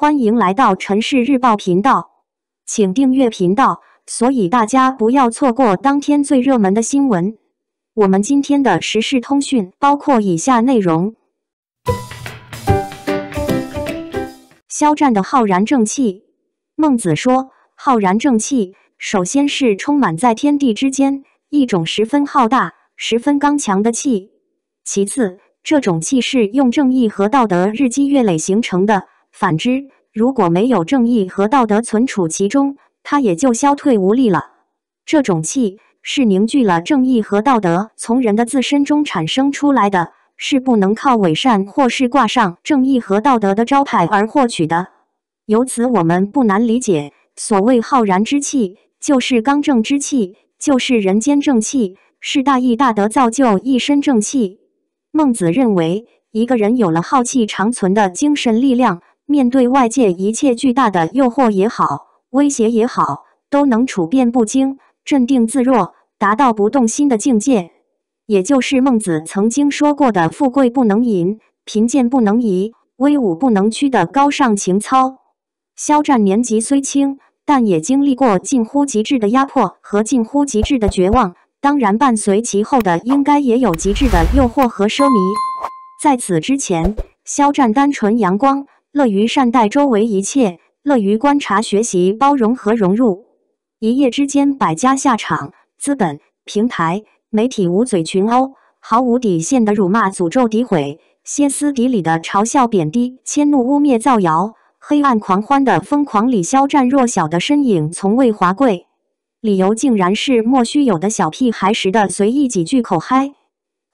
欢迎来到《城市日报》频道，请订阅频道，所以大家不要错过当天最热门的新闻。我们今天的时事通讯包括以下内容：肖战的浩然正气。孟子说：“浩然正气，首先是充满在天地之间，一种十分浩大、十分刚强的气。其次，这种气是用正义和道德日积月累形成的。”反之，如果没有正义和道德存储其中，它也就消退无力了。这种气是凝聚了正义和道德，从人的自身中产生出来的，是不能靠伪善或是挂上正义和道德的招牌而获取的。由此，我们不难理解，所谓浩然之气，就是刚正之气，就是人间正气，是大义大德造就一身正气。孟子认为，一个人有了浩气长存的精神力量。面对外界一切巨大的诱惑也好，威胁也好，都能处变不惊、镇定自若，达到不动心的境界，也就是孟子曾经说过的“富贵不能淫，贫贱不能移，威武不能屈”的高尚情操。肖战年纪虽轻，但也经历过近乎极致的压迫和近乎极致的绝望，当然伴随其后的应该也有极致的诱惑和奢靡。在此之前，肖战单纯阳光。乐于善待周围一切，乐于观察学习、包容和融入。一夜之间，百家下场，资本、平台、媒体捂嘴群殴，毫无底线的辱骂、诅咒、诋毁，歇斯底里的嘲笑、贬低，迁怒、污蔑、造谣，黑暗狂欢的疯狂里，肖战弱小的身影从未滑跪。理由竟然是莫须有的小屁孩时的随意几句口嗨。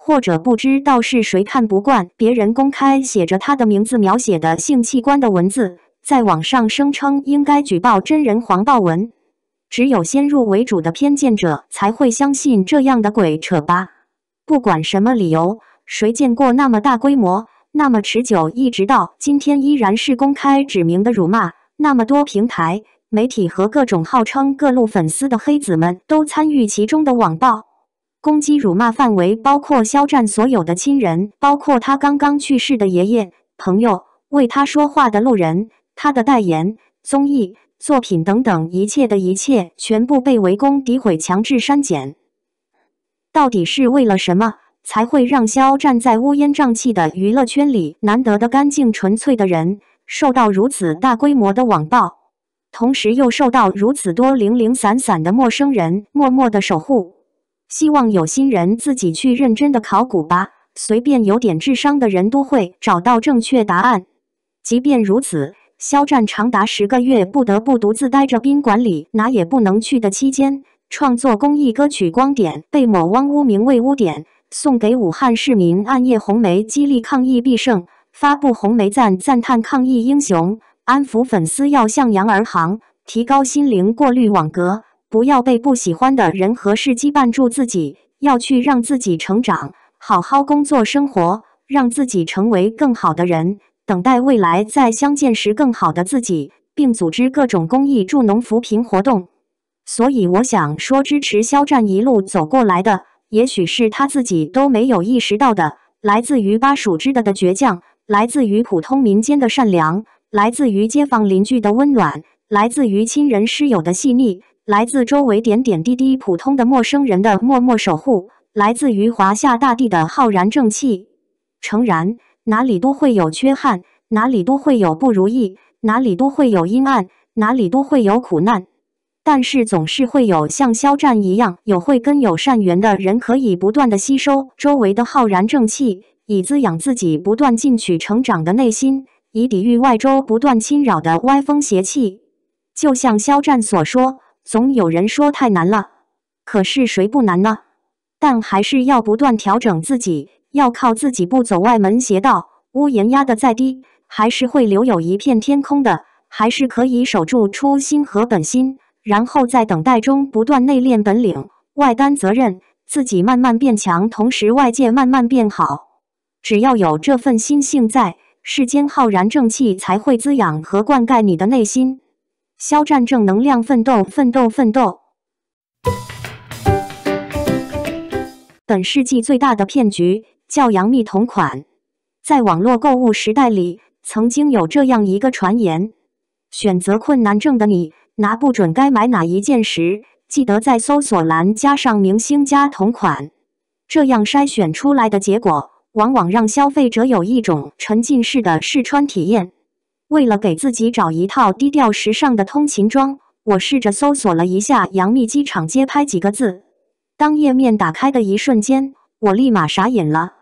或者不知道是谁看不惯别人公开写着他的名字描写的性器官的文字，在网上声称应该举报真人黄暴文。只有先入为主的偏见者才会相信这样的鬼扯吧？不管什么理由，谁见过那么大规模、那么持久，一直到今天依然是公开指名的辱骂？那么多平台、媒体和各种号称各路粉丝的黑子们都参与其中的网暴？攻击辱骂范围包括肖战所有的亲人，包括他刚刚去世的爷爷、朋友，为他说话的路人、他的代言、综艺作品等等一切的一切，全部被围攻、诋毁、强制删减。到底是为了什么，才会让肖战在乌烟瘴气的娱乐圈里，难得的干净纯粹的人，受到如此大规模的网暴，同时又受到如此多零零散散的陌生人默默的守护？希望有心人自己去认真的考古吧，随便有点智商的人都会找到正确答案。即便如此，肖战长达十个月不得不独自待着宾馆里，哪也不能去的期间，创作公益歌曲《光点》，被某汪污名为“污点”，送给武汉市民《暗夜红梅》，激励抗疫必胜；发布《红梅赞》，赞叹抗疫英雄，安抚粉丝要向阳而行，提高心灵过滤网格。不要被不喜欢的人和事羁绊住自己，要去让自己成长，好好工作生活，让自己成为更好的人。等待未来再相见时，更好的自己，并组织各种公益助农扶贫活动。所以，我想说，支持肖战一路走过来的，也许是他自己都没有意识到的：，来自于巴蜀之的的倔强，来自于普通民间的善良，来自于街坊邻居的温暖，来自于亲人师友的细腻。来自周围点点滴滴普通的陌生人的默默守护，来自于华夏大地的浩然正气。诚然，哪里都会有缺憾，哪里都会有不如意，哪里都会有阴暗，哪里都会有苦难。但是，总是会有像肖战一样有慧根、有善缘的人，可以不断的吸收周围的浩然正气，以滋养自己不断进取、成长的内心，以抵御外周不断侵扰的歪风邪气。就像肖战所说。总有人说太难了，可是谁不难呢？但还是要不断调整自己，要靠自己，不走外门邪道。屋檐压得再低，还是会留有一片天空的，还是可以守住初心和本心。然后在等待中不断内练本领，外担责任，自己慢慢变强，同时外界慢慢变好。只要有这份心性在，世间浩然正气才会滋养和灌溉你的内心。肖战正能量，奋斗，奋斗，奋斗！本世纪最大的骗局叫杨幂同款。在网络购物时代里，曾经有这样一个传言：选择困难症的你，拿不准该买哪一件时，记得在搜索栏加上“明星家同款”，这样筛选出来的结果，往往让消费者有一种沉浸式的试穿体验。为了给自己找一套低调时尚的通勤装，我试着搜索了一下“杨幂机场街拍”几个字。当页面打开的一瞬间，我立马傻眼了。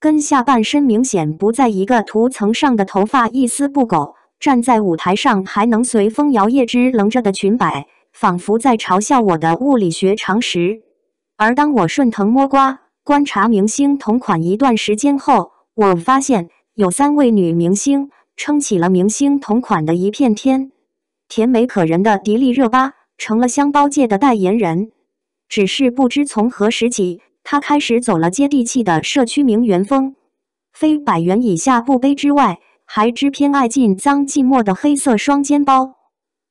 跟下半身明显不在一个图层上的头发一丝不苟，站在舞台上还能随风摇曳，之棱着的裙摆，仿佛在嘲笑我的物理学常识。而当我顺藤摸瓜观察明星同款一段时间后，我发现有三位女明星。撑起了明星同款的一片天，甜美可人的迪丽热巴成了箱包界的代言人。只是不知从何时起，她开始走了接地气的社区名媛风，非百元以下不背之外，还偏爱进脏寂寞的黑色双肩包。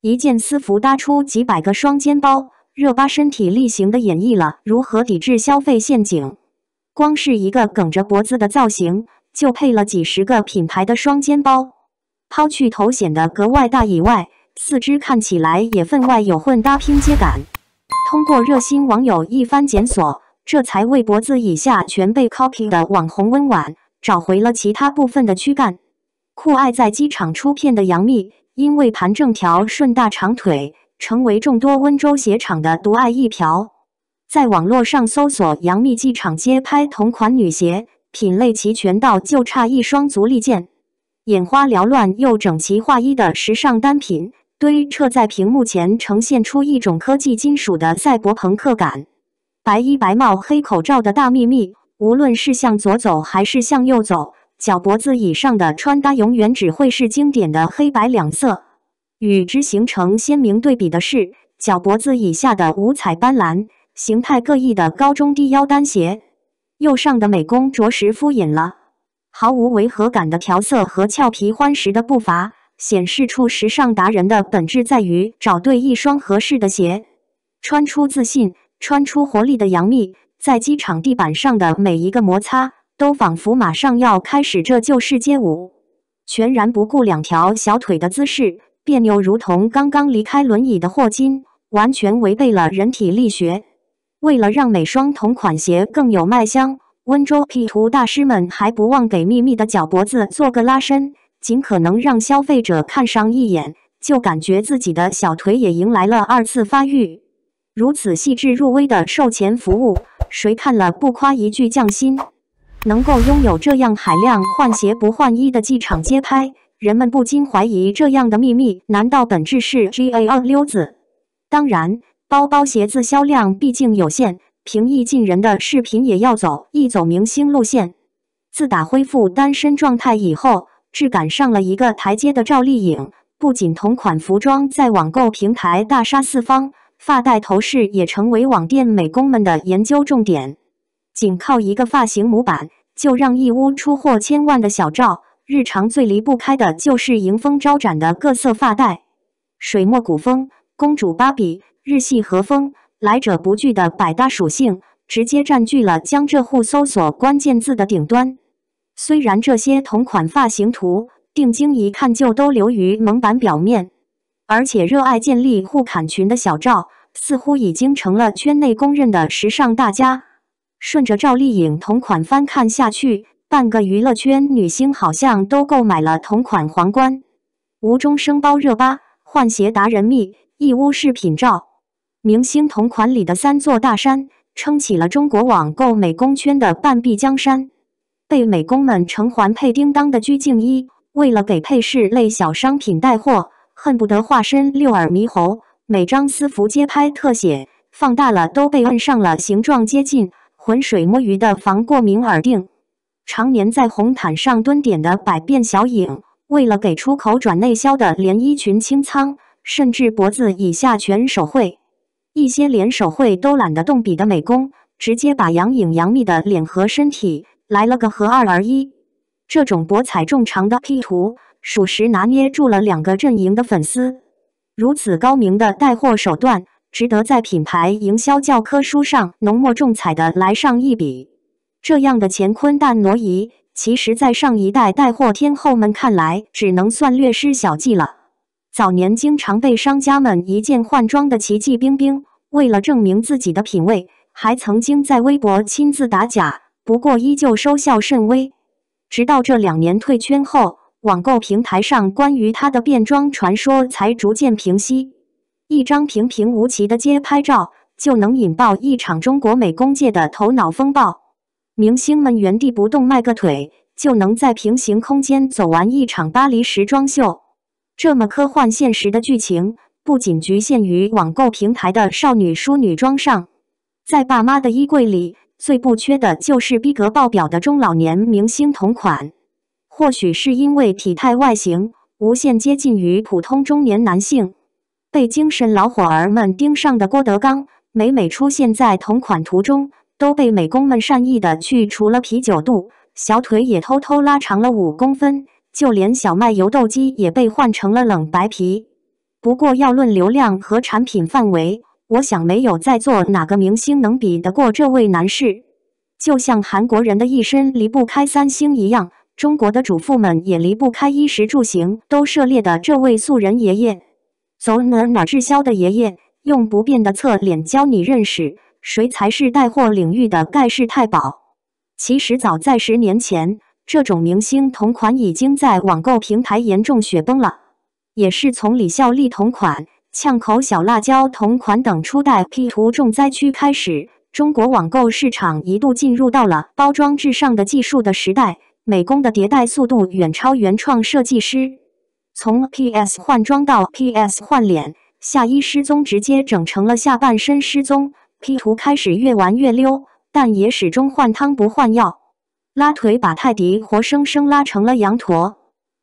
一件私服搭出几百个双肩包，热巴身体力行的演绎了如何抵制消费陷阱。光是一个梗着脖子的造型，就配了几十个品牌的双肩包。抛去头显得格外大以外，四肢看起来也分外有混搭拼接感。通过热心网友一番检索，这才为脖子以下全被 copy 的网红温婉找回了其他部分的躯干。酷爱在机场出片的杨幂，因为盘正条、顺大长腿，成为众多温州鞋厂的独爱一瓢。在网络上搜索杨幂机场街拍同款女鞋，品类齐全到就差一双足力健。眼花缭乱又整齐划一的时尚单品堆彻在屏幕前，呈现出一种科技金属的赛博朋克感。白衣白帽黑口罩的大秘密，无论是向左走还是向右走，脚脖子以上的穿搭永远只会是经典的黑白两色。与之形成鲜明对比的是，脚脖子以下的五彩斑斓、形态各异的高中低腰单鞋。右上的美工着实敷衍了。毫无违和感的调色和俏皮欢实的步伐，显示出时尚达人的本质在于找对一双合适的鞋，穿出自信，穿出活力的杨幂，在机场地板上的每一个摩擦，都仿佛马上要开始这就是街舞，全然不顾两条小腿的姿势别扭，如同刚刚离开轮椅的霍金，完全违背了人体力学。为了让每双同款鞋更有卖相。温州 P 图大师们还不忘给秘密的脚脖子做个拉伸，尽可能让消费者看上一眼就感觉自己的小腿也迎来了二次发育。如此细致入微的售前服务，谁看了不夸一句匠心？能够拥有这样海量换鞋不换衣的机场街拍，人们不禁怀疑这样的秘密难道本质是 G A 溜子？当然，包包鞋子销量毕竟有限。平易近人的视频也要走一走明星路线。自打恢复单身状态以后，质感上了一个台阶的赵丽颖，不仅同款服装在网购平台大杀四方，发带头饰也成为网店美工们的研究重点。仅靠一个发型模板，就让一屋出货千万的小赵，日常最离不开的就是迎风招展的各色发带：水墨古风、公主芭比、日系和风。来者不拒的百搭属性，直接占据了江浙沪搜索关键字的顶端。虽然这些同款发型图，定睛一看就都流于蒙版表面。而且热爱建立互砍群的小赵，似乎已经成了圈内公认的时尚大家。顺着赵丽颖同款翻看下去，半个娱乐圈女星好像都购买了同款皇冠。无中生包热巴，换鞋达人蜜，义乌饰品照。明星同款里的三座大山，撑起了中国网购美工圈的半壁江山。被美工们成环配叮当的鞠婧祎，为了给配饰类小商品带货，恨不得化身六耳猕猴。每张私服街拍特写放大了，都被摁上了形状接近浑水摸鱼的防过敏耳钉。常年在红毯上蹲点的百变小影，为了给出口转内销的连衣裙清仓，甚至脖子以下全手绘。一些连手绘都懒得动笔的美工，直接把杨颖、杨幂的脸和身体来了个合二而一。这种博采众长的 P 图，属实拿捏住了两个阵营的粉丝。如此高明的带货手段，值得在品牌营销教科书上浓墨重彩的来上一笔。这样的乾坤大挪移，其实在上一代带货天后们看来，只能算略施小计了。早年经常被商家们一键换装的奇迹冰冰，为了证明自己的品味，还曾经在微博亲自打假，不过依旧收效甚微。直到这两年退圈后，网购平台上关于她的变装传说才逐渐平息。一张平平无奇的街拍照，就能引爆一场中国美工界的头脑风暴。明星们原地不动迈个腿，就能在平行空间走完一场巴黎时装秀。这么科幻现实的剧情，不仅局限于网购平台的少女淑女装上，在爸妈的衣柜里最不缺的就是逼格爆表的中老年明星同款。或许是因为体态外形无限接近于普通中年男性，被精神老伙儿们盯上的郭德纲，每每出现在同款图中，都被美工们善意的去除了啤酒肚，小腿也偷偷拉长了五公分。就连小麦油豆肌也被换成了冷白皮。不过要论流量和产品范围，我想没有在座哪个明星能比得过这位男士。就像韩国人的一身离不开三星一样，中国的主妇们也离不开衣食住行。都涉猎的这位素人爷爷，走哪哪滞销的爷爷，用不变的侧脸教你认识谁才是带货领域的盖世太保。其实早在十年前。这种明星同款已经在网购平台严重雪崩了，也是从李孝利同款、呛口小辣椒同款等初代 P 图重灾区开始，中国网购市场一度进入到了包装至上的技术的时代，美工的迭代速度远超原创设计师。从 PS 换装到 PS 换脸，下衣失踪直接整成了下半身失踪，P 图开始越玩越溜，但也始终换汤不换药。拉腿把泰迪活生生拉成了羊驼，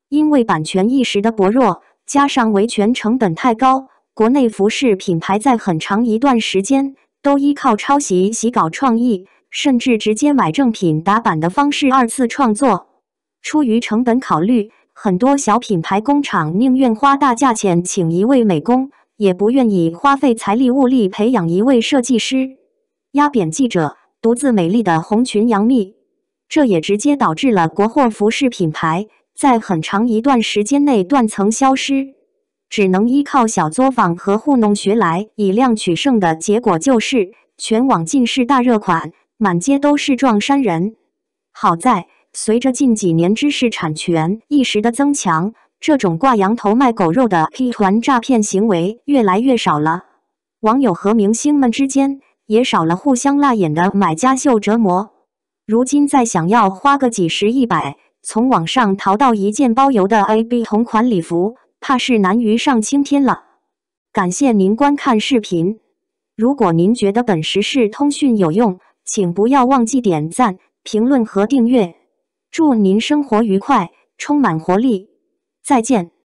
因为版权意识的薄弱，加上维权成本太高，国内服饰品牌在很长一段时间都依靠抄袭、洗稿、创意，甚至直接买正品打版的方式二次创作。出于成本考虑，很多小品牌工厂宁愿花大价钱请一位美工，也不愿意花费财力物力培养一位设计师。压扁记者，独自美丽的红裙杨幂。这也直接导致了国货服饰品牌在很长一段时间内断层消失，只能依靠小作坊和糊弄学来以量取胜。的结果就是全网尽是大热款，满街都是撞衫人。好在随着近几年知识产权意识的增强，这种挂羊头卖狗肉的 P 团诈骗行为越来越少了，网友和明星们之间也少了互相辣眼的买家秀折磨。如今再想要花个几十、一百，从网上淘到一件包邮的 A B 同款礼服，怕是难于上青天了。感谢您观看视频。如果您觉得本时事通讯有用，请不要忘记点赞、评论和订阅。祝您生活愉快，充满活力！再见。